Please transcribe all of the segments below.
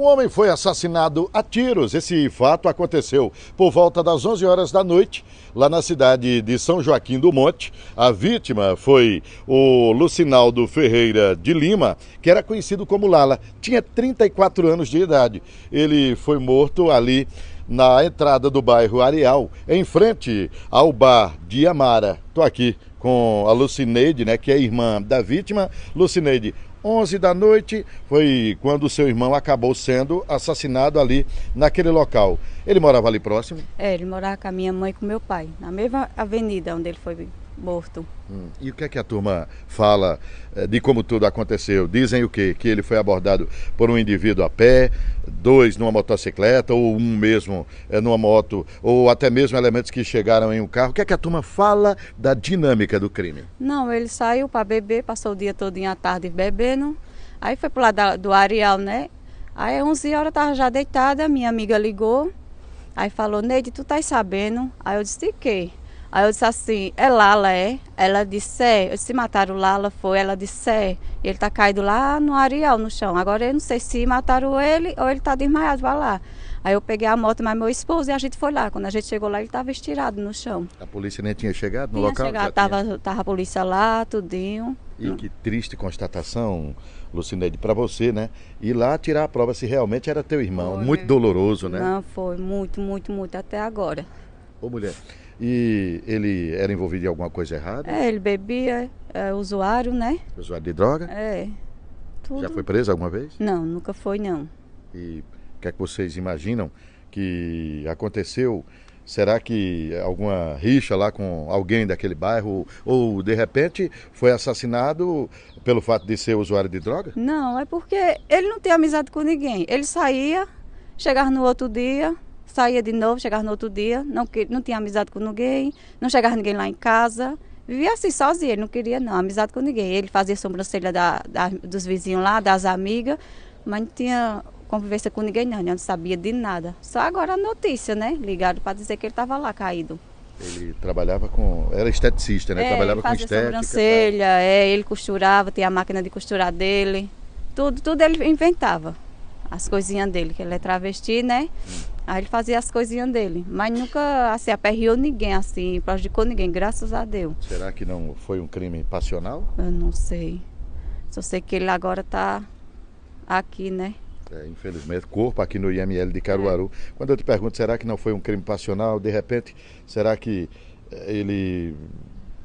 Um homem foi assassinado a tiros. Esse fato aconteceu por volta das 11 horas da noite, lá na cidade de São Joaquim do Monte. A vítima foi o Lucinaldo Ferreira de Lima, que era conhecido como Lala. Tinha 34 anos de idade. Ele foi morto ali na entrada do bairro Areal, em frente ao bar de Amara. Estou aqui com a Lucineide, né, que é irmã da vítima. Lucineide, 11 da noite foi quando seu irmão acabou sendo assassinado ali naquele local. Ele morava ali próximo? É, ele morava com a minha mãe e com meu pai, na mesma avenida onde ele foi morto. Hum. E o que é que a turma fala eh, de como tudo aconteceu? Dizem o quê? Que ele foi abordado por um indivíduo a pé, dois numa motocicleta, ou um mesmo eh, numa moto, ou até mesmo elementos que chegaram em um carro. O que é que a turma fala da dinâmica do crime? Não, ele saiu para beber, passou o dia todo em a tarde bebendo. Aí foi o lado do areal, né? Aí 11 horas estava já deitada, minha amiga ligou. Aí falou, Neide, tu tá sabendo? Aí eu disse, de quê? Aí eu disse assim, é Lala, é? Ela disse, é. Eu disse, mataram Lala, foi. Ela disse, é. Ele tá caído lá no areal, no chão. Agora eu não sei se mataram ele ou ele tá desmaiado, vai lá. Aí eu peguei a moto, mas meu esposo e a gente foi lá. Quando a gente chegou lá, ele estava estirado no chão. A polícia nem tinha chegado no tinha local? Chegado, tava, tinha tava a polícia lá, tudinho. E que triste constatação, Lucineide, para você, né? Ir lá tirar a prova se realmente era teu irmão. Foi. Muito doloroso, né? Não, foi muito, muito, muito até agora. Ô mulher, e ele era envolvido em alguma coisa errada? É, ele bebia, é, usuário, né? Usuário de droga? É. Tudo. Já foi preso alguma vez? Não, nunca foi, não. E o que é que vocês imaginam que aconteceu? Será que alguma rixa lá com alguém daquele bairro? Ou de repente foi assassinado pelo fato de ser usuário de droga? Não, é porque ele não tem amizade com ninguém. Ele saía, chegava no outro dia, saía de novo, chegava no outro dia, não, não tinha amizade com ninguém, não chegava ninguém lá em casa. Vivia assim, sozinho, ele não queria não, amizade com ninguém. Ele fazia sobrancelha da, da, dos vizinhos lá, das amigas, mas não tinha convivência com ninguém não, não sabia de nada. Só agora a notícia, né? Ligado para dizer que ele estava lá caído. Ele trabalhava com. Era esteticista, né? É, trabalhava com estética. Sobrancelha, é, ele costurava, tinha a máquina de costurar dele. Tudo, tudo ele inventava as coisinhas dele, que ele é travesti, né? Aí ele fazia as coisinhas dele. Mas nunca, assim, aperreou ninguém, assim, prejudicou ninguém, graças a Deus. Será que não foi um crime passional? Eu não sei. Só sei que ele agora está aqui, né? É, infelizmente, corpo aqui no IML de Caruaru. É. Quando eu te pergunto, será que não foi um crime passional? De repente, será que ele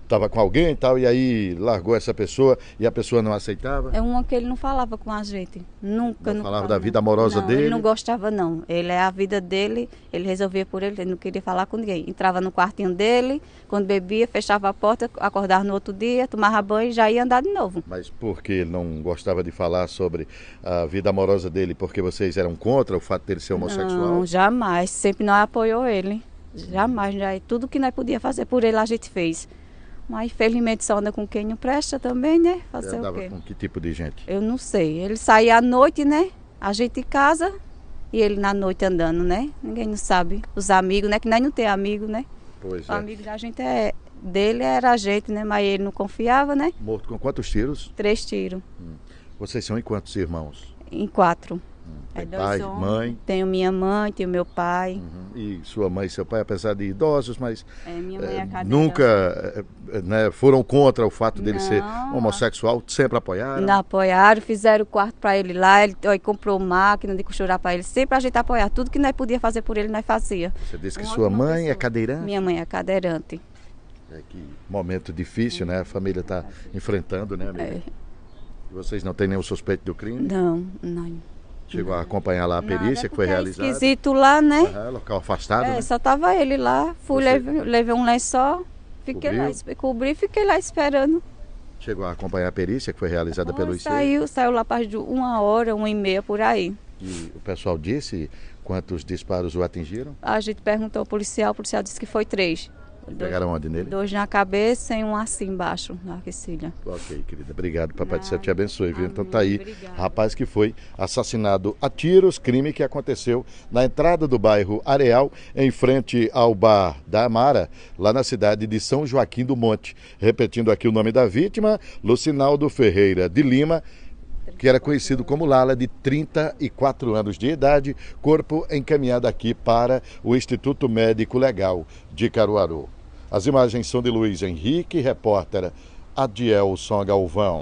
estava com alguém e tal, e aí largou essa pessoa e a pessoa não aceitava? É uma que ele não falava com a gente. Nunca. Não falava da vida amorosa não, dele? Ele não gostava, não. Ele é a vida dele, ele resolvia por ele, ele não queria falar com ninguém. Entrava no quartinho dele, quando bebia, fechava a porta, acordava no outro dia, tomava banho e já ia andar de novo. Mas por que ele não gostava de falar sobre a vida amorosa dele? Porque vocês eram contra o fato dele ser homossexual? Não, jamais. Sempre nós apoiou ele. Jamais, já. Tudo que nós podíamos fazer por ele, a gente fez. Mas infelizmente só anda com quem não presta também, né? Fazer o quê? com que tipo de gente? Eu não sei. Ele saía à noite, né? A gente em casa e ele na noite andando, né? Ninguém não sabe. Os amigos, né? Que nem não tem amigo, né? Pois o é. amigo da gente é dele era a gente, né? Mas ele não confiava, né? Morto com quantos tiros? Três tiros. Hum. Vocês são em quantos irmãos? Em quatro. É, Tem é pai, homens. mãe? Tenho minha mãe, tenho meu pai. Uhum. E sua mãe e seu pai, apesar de idosos, mas é, é, eh, nunca eh, eh, né, foram contra o fato dele Não. ser homossexual, sempre apoiaram? Não, apoiaram, fizeram o quarto para ele lá, ele ó, comprou máquina de costurar para ele, sempre a gente apoiar tudo que nós podia fazer por ele, nós fazia. Você disse que Uma sua mãe é pessoa. é cadeirante? Minha mãe é cadeirante. É que momento difícil, né? A família está é. enfrentando, né, amiga? É. Vocês não têm nenhum suspeito do crime? Não, não. Chegou a acompanhar lá a perícia Nada, que foi é realizada. É esquisito lá, né? Uhum, local afastado. É, né? só tava ele lá. Fui, Você... leve, levei um lençol, fiquei Cobriu. lá, cobri e fiquei lá esperando. Chegou a acompanhar a perícia que foi realizada pelo IC? Saiu, saiu lá para de uma hora, uma e meia por aí. E o pessoal disse quantos disparos o atingiram? A gente perguntou ao policial, o policial disse que foi três. Dois, Pegaram onde nele? Dois na cabeça e um assim embaixo, na axilha. Ok, querida. Obrigado. Papai do Céu te abençoe. Viu? Então tá aí. Obrigada. Rapaz que foi assassinado a tiros, crime que aconteceu na entrada do bairro Areal, em frente ao bar da Amara, lá na cidade de São Joaquim do Monte. Repetindo aqui o nome da vítima, Lucinaldo Ferreira de Lima, que era conhecido como Lala, de 34 anos de idade, corpo encaminhado aqui para o Instituto Médico Legal de Caruaru. As imagens são de Luiz Henrique, repórter Adielson Galvão.